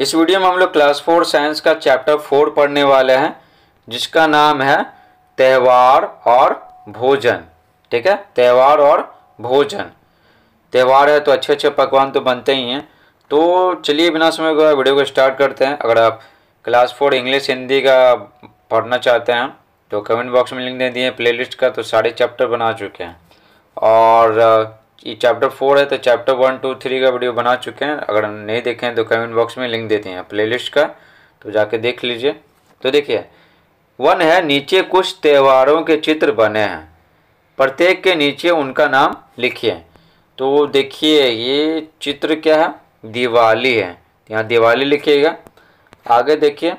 इस वीडियो में हम लोग क्लास फोर साइंस का चैप्टर फोर पढ़ने वाले हैं जिसका नाम है त्यौहार और भोजन ठीक है त्यौहार और भोजन त्यौहार है तो अच्छे अच्छे पकवान तो बनते ही हैं तो चलिए बिना समय को वीडियो को स्टार्ट करते हैं अगर आप क्लास फोर इंग्लिश हिंदी का पढ़ना चाहते हैं तो कमेंट बॉक्स में लिंक दे दिए लिस्ट का तो सारे चैप्टर बना चुके हैं और चैप्टर फोर है तो चैप्टर वन टू थ्री का वीडियो बना चुके हैं अगर नहीं देखे हैं तो कमेंट बॉक्स में लिंक देते हैं प्लेलिस्ट का तो जाके देख लीजिए तो देखिए वन है नीचे कुछ त्योहारों के चित्र बने हैं प्रत्येक के नीचे उनका नाम लिखिए तो देखिए ये चित्र क्या है दिवाली है यहाँ दिवाली लिखिएगा आगे देखिए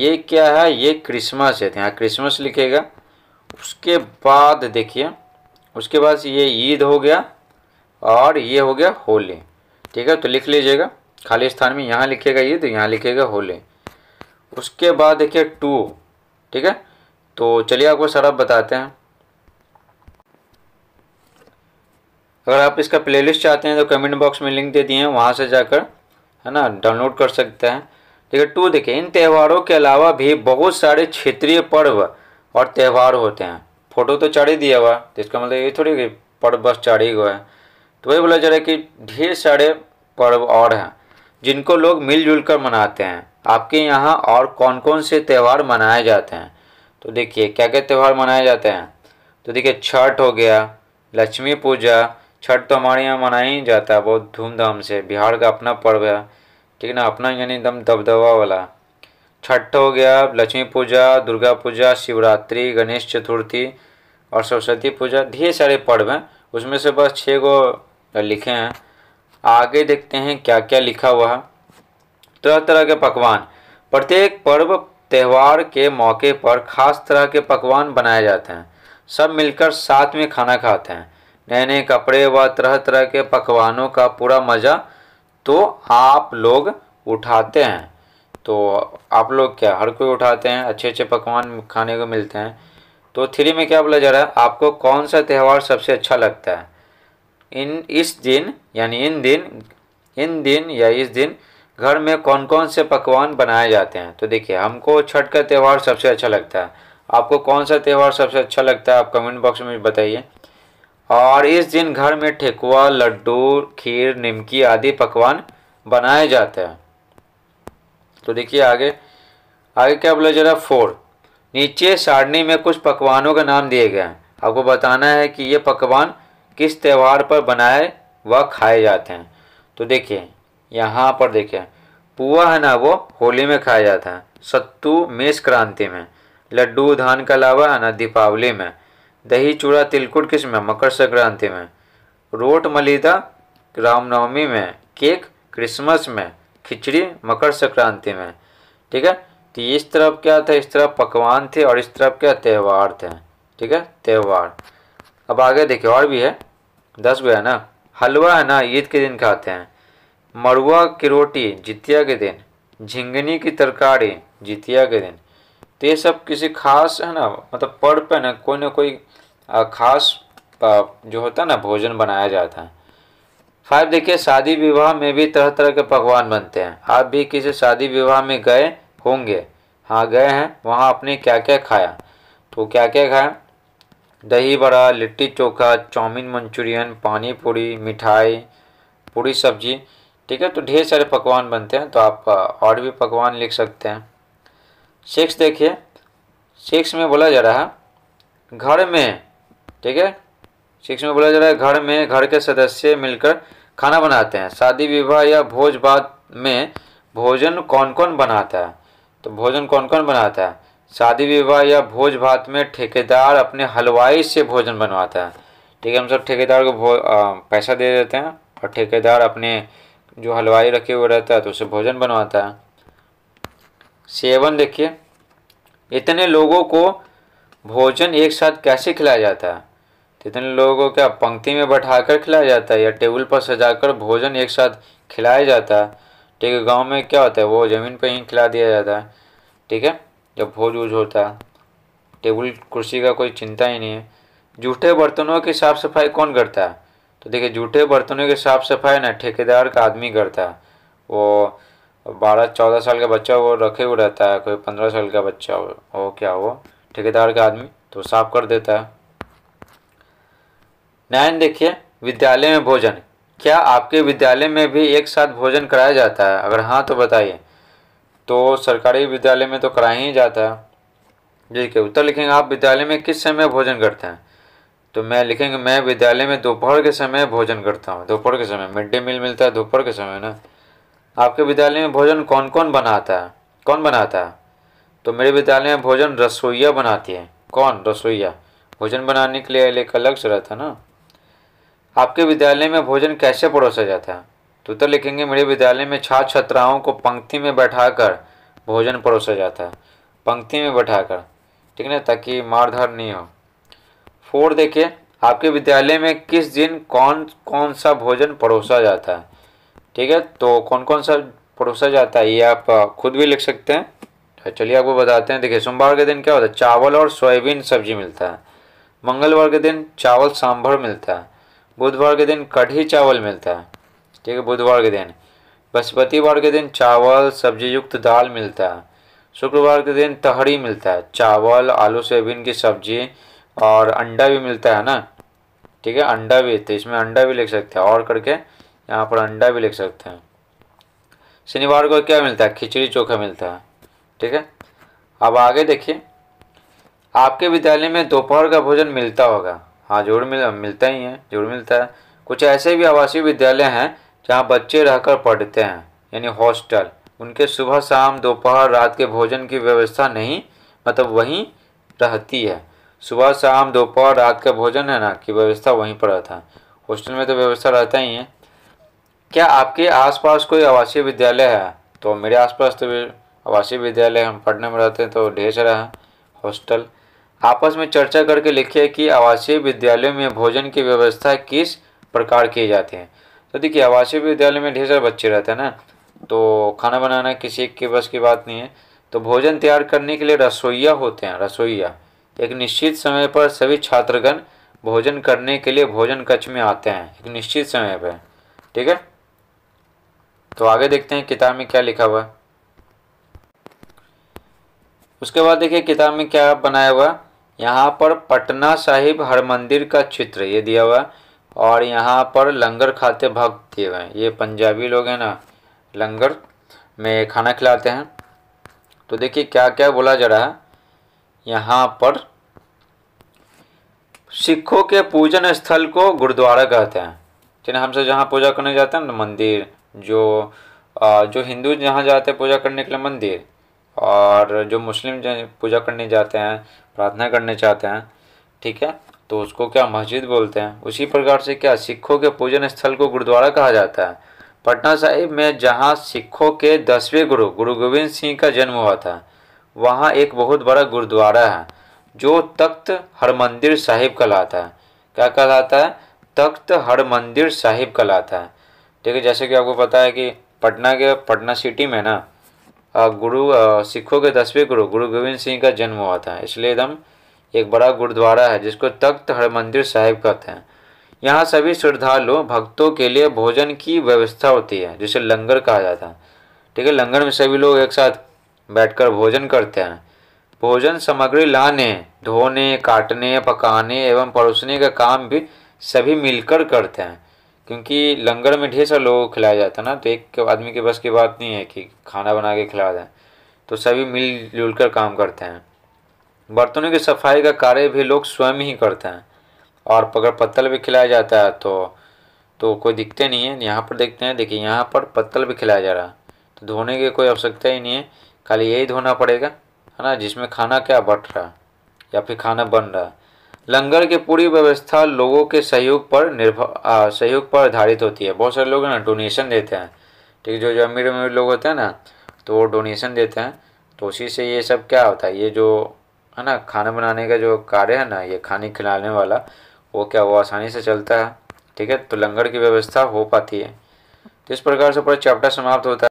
ये क्या है ये क्रिसमस है तो यहाँ क्रिसमस लिखेगा उसके बाद देखिए उसके बाद ये ईद हो गया और ये हो गया होले ठीक है तो लिख लीजिएगा खाली स्थान में यहाँ लिखेगा ये तो यहाँ लिखेगा होले उसके बाद देखिए टू ठीक है तो चलिए आपको सर आप बताते हैं अगर आप इसका प्लेलिस्ट चाहते हैं तो कमेंट बॉक्स में लिंक दे दिए हैं वहाँ से जाकर है ना डाउनलोड कर सकते हैं ठीक है टू देखिए इन त्यौहारों के अलावा भी बहुत सारे क्षेत्रीय पर्व और त्यौहार होते हैं फोटो तो चढ़ ही दिया हुआ तो इसका मतलब ये थोड़ी पर्व बस चढ़ ही हुआ है तो वही बोला जा रहा है कि ढेर सारे पर्व और हैं जिनको लोग मिलजुल कर मनाते हैं आपके यहाँ और कौन कौन से त्यौहार मनाए जाते हैं तो देखिए क्या क्या त्यौहार मनाए जाते हैं तो देखिए छठ हो गया लक्ष्मी पूजा छठ तो हमारे यहाँ मनाया ही जाता है बहुत धूमधाम से बिहार का अपना पर्व है ठीक है ना अपना यानी एकदम दबदबा वाला छठ हो गया लक्ष्मी पूजा दुर्गा पूजा शिवरात्रि गणेश चतुर्थी और सरस्वती पूजा ढेर सारे पर्व हैं उसमें से बस छः गो लिखे हैं आगे देखते हैं क्या क्या लिखा हुआ तरह तरह के पकवान प्रत्येक पर्व त्यौहार के मौके पर खास तरह के पकवान बनाए जाते हैं सब मिलकर साथ में खाना खाते हैं नए नए कपड़े व तरह तरह के पकवानों का पूरा मज़ा तो आप लोग उठाते हैं तो आप लोग क्या हर कोई उठाते हैं अच्छे अच्छे पकवान खाने को मिलते हैं तो थ्री में क्या बोला जा रहा है आपको कौन सा त्यौहार सबसे अच्छा लगता है इन इस दिन यानी इन दिन इन दिन या इस दिन घर में कौन कौन से पकवान बनाए जाते हैं तो देखिए हमको छठ का त्यौहार सबसे अच्छा लगता है आपको कौन सा त्यौहार सबसे अच्छा लगता है आप कमेंट बॉक्स में बताइए और इस दिन घर में ठेकुआ लड्डू खीर निमकी आदि पकवान बनाए जाते हैं तो देखिए आगे आगे क्या बोला जरा फोर नीचे सारणी में कुछ पकवानों का नाम दिए गए हैं आपको बताना है कि ये पकवान किस त्यौहार पर बनाए व खाए जाते हैं तो देखिए यहाँ पर देखिए पुआ है ना वो होली में खाया जाता है सत्तू मेष क्रांति में लड्डू धान का लावा है ना दीपावली में दही चूड़ा तिलकुट किस में मकर संक्रांति में रोट मलिदा रामनवमी में केक क्रिसमस में खिचड़ी मकर संक्रांति में ठीक है तो इस तरफ क्या था इस तरफ पकवान थे और इस तरफ क्या त्यौहार थे ठीक है त्यौहार अब आगे देखिए और भी है दस गो है ना हलवा है ना ईद के दिन खाते हैं मरुआ की रोटी जितिया के दिन झिंगनी की तरकारी जितिया के दिन तो ये सब किसी खास है ना मतलब पर्व पे ना कोई ना कोई खास जो होता है ना भोजन बनाया जाता है फाइव देखिए शादी विवाह में भी तरह तरह के पकवान बनते हैं आप भी किसी शादी विवाह में गए होंगे हाँ गए हैं वहाँ आपने क्या क्या खाया तो क्या क्या खाया दही बड़ा लिट्टी चोखा चाउमीन मंचूरियन पानी पूरी मिठाई पूरी सब्जी ठीक है तो ढेर सारे पकवान बनते हैं तो आप और भी पकवान लिख सकते हैं सिक्स देखिए सिक्स में बोला जा रहा है घर में ठीक है सिक्स में बोला जा रहा है घर में घर के सदस्य मिलकर खाना बनाते हैं शादी विवाह या भोज भात में भोजन कौन कौन बनाता है तो भोजन कौन कौन बनाता है शादी विवाह या भोज भात में ठेकेदार अपने हलवाई से भोजन बनवाता है ठीक है हम सब ठेकेदार को आ, पैसा दे देते हैं और ठेकेदार अपने जो हलवाई रखे हुए रहता है तो उसे भोजन बनवाता है सेवन देखिए इतने लोगों को भोजन एक साथ कैसे खिलाया जाता है तो इतने लोगों को क्या पंक्ति में बैठाकर खिलाया जाता है या टेबल पर सजाकर भोजन एक साथ खिलाया जाता है ठीक है गाँव में क्या होता है वो ज़मीन पर ही खिला दिया जाता है ठीक है जब भोज वोज होता टेबल कुर्सी का कोई चिंता ही नहीं है जूठे बर्तनों की साफ़ सफाई कौन करता है तो देखिए जूठे बर्तनों की साफ़ सफाई ना ठेकेदार का आदमी करता है वो बारह चौदह साल का बच्चा वो रखे हुए रहता है कोई पंद्रह साल का बच्चा हो, हो क्या हो ठेकेदार का आदमी तो साफ कर देता है नाइन देखिए विद्यालय में भोजन क्या आपके विद्यालय में भी एक साथ भोजन कराया जाता है अगर हाँ तो बताइए तो सरकारी विद्यालय में तो कराया ही जाता है ठीक है उत्तर लिखेंगे आप विद्यालय में किस समय भोजन करते हैं तो मैं लिखेंगे मैं विद्यालय में दोपहर के समय भोजन करता हूँ दोपहर के समय मिड डे मील मिलता है दोपहर के समय ना आपके विद्यालय में भोजन कौन कौन बनाता है कौन बनाता है तो मेरे विद्यालय में भोजन रसोईया बनाती है कौन रसोईया भोजन बनाने के लिए एक अलग से रहता ना आपके विद्यालय में भोजन कैसे परोसा जाता है तो उत्तर लिखेंगे मेरे विद्यालय में छात्र छात्राओं को पंक्ति में बैठाकर भोजन परोसा जाता है पंक्ति में बैठाकर ठीक है ना ताकि धार नहीं हो फोर देखिए आपके विद्यालय में किस दिन कौन कौन सा भोजन परोसा जाता है ठीक है तो कौन कौन सा परोसा जाता है ये आप खुद भी लिख सकते हैं तो चलिए आपको बताते हैं देखिए सोमवार के दिन क्या होता है चावल और सोयाबीन सब्जी मिलता है मंगलवार के दिन चावल सांभर मिलता है बुधवार के दिन कढ़ी चावल मिलता है ठीक है बुधवार के दिन बृहस्पतिवार के दिन चावल सब्जी युक्त दाल मिलता है शुक्रवार के दिन तहरी मिलता है चावल आलू सोयाबीन की सब्जी और अंडा भी मिलता है ना ठीक है अंडा भी तो इसमें अंडा भी लिख सकते हैं और करके यहाँ पर अंडा भी लिख सकते हैं शनिवार को क्या मिलता है खिचड़ी चोखा मिलता है ठीक है अब आगे देखिए आपके विद्यालय में दोपहर का भोजन मिलता होगा हाँ जरूर मिल मिलता ही है जरूर मिलता है कुछ ऐसे भी आवासीय विद्यालय हैं जहाँ बच्चे रहकर पढ़ते हैं यानी हॉस्टल उनके सुबह शाम दोपहर रात के भोजन की व्यवस्था नहीं मतलब वहीं रहती है सुबह शाम दोपहर रात का भोजन है ना कि व्यवस्था वहीं पर रहता है हॉस्टल में तो व्यवस्था रहता ही है क्या आपके आसपास कोई आवासीय विद्यालय है तो मेरे आसपास तो आवासीय विद्यालय हम पढ़ने में रहते हैं तो ढेर सारा है हॉस्टल आपस में चर्चा करके लिखिए कि आवासीय विद्यालयों में भोजन की व्यवस्था किस प्रकार की जाती है तो देखिए आवासीय विद्यालय में ढेर सारे बच्चे रहते हैं ना तो खाना बनाना किसी के बस की बात नहीं है तो भोजन तैयार करने के लिए रसोईया होते हैं रसोईया एक निश्चित समय पर सभी छात्रगण भोजन करने के लिए भोजन कक्ष में आते हैं एक निश्चित समय पर ठीक है तो आगे देखते हैं किताब में क्या लिखा हुआ उसके बाद देखिए किताब में क्या बनाया हुआ यहाँ पर पटना साहिब हर मंदिर का चित्र ये दिया हुआ और यहाँ पर लंगर खाते भक्त देव हैं ये पंजाबी लोग हैं ना लंगर में खाना खिलाते हैं तो देखिए क्या क्या बोला जा रहा है यहाँ पर सिखों के पूजन स्थल को गुरुद्वारा कहते हैं जिन्हें हमसे जहाँ पूजा करने जाते हैं ना मंदिर जो जो हिंदू जहाँ जाते हैं पूजा करने के लिए मंदिर और जो मुस्लिम पूजा करने जाते हैं प्रार्थना करने जाते हैं ठीक है तो उसको क्या मस्जिद बोलते हैं उसी प्रकार से क्या सिखों के पूजन स्थल को गुरुद्वारा कहा जाता है पटना साहिब में जहाँ सिखों के दसवें गुरु गुरु गोविंद सिंह का जन्म हुआ था वहाँ एक बहुत बड़ा गुरुद्वारा है जो तख्त हरमंदिर साहिब कहलाता है क्या कहलाता है तख्त हरमंदिर साहिब कहलाता है ठीक है जैसे कि आपको पता है कि पटना के पटना सिटी में ना गुरु सिखों के दसवें गुरु गुरु गोविंद सिंह का जन्म हुआ था इसलिए एकदम एक बड़ा गुरुद्वारा है जिसको तख्त हरमंदिर साहिब कहते हैं यहाँ सभी श्रद्धालु भक्तों के लिए भोजन की व्यवस्था होती है जिसे लंगर कहा जाता है ठीक है लंगर में सभी लोग एक साथ बैठकर भोजन करते हैं भोजन सामग्री लाने धोने काटने पकाने एवं परोसने का काम भी सभी मिलकर करते हैं क्योंकि लंगर में ढेर सारे लोगों को खिलाया जाता है ना तो एक आदमी के बस की बात नहीं है कि खाना बना के खिला दें तो सभी मिलजुल कर काम करते हैं बर्तनों की सफाई का कार्य भी लोग स्वयं ही करते हैं और अगर पत्तल भी खिलाया जाता है तो तो कोई दिखते नहीं है यहाँ पर देखते हैं देखिए यहाँ पर पत्तल भी खिलाया जा रहा है तो धोने की कोई आवश्यकता ही नहीं है खाली यही धोना पड़ेगा है ना जिसमें खाना क्या बट रहा या फिर खाना बन रहा लंगर की पूरी व्यवस्था लोगों के सहयोग पर निर्भर सहयोग पर आधारित होती है बहुत सारे लोग ना डोनेशन देते हैं ठीक जो जो अमीर अमीर लोग होते हैं ना तो वो डोनेशन देते हैं तो उसी से ये सब क्या होता है ये जो है ना खाना बनाने का जो कार्य है ना ये खाने खिलाने वाला वो क्या वो आसानी से चलता है ठीक है तो लंगर की व्यवस्था हो पाती है तो इस प्रकार से पूरा चैप्टर समाप्त होता है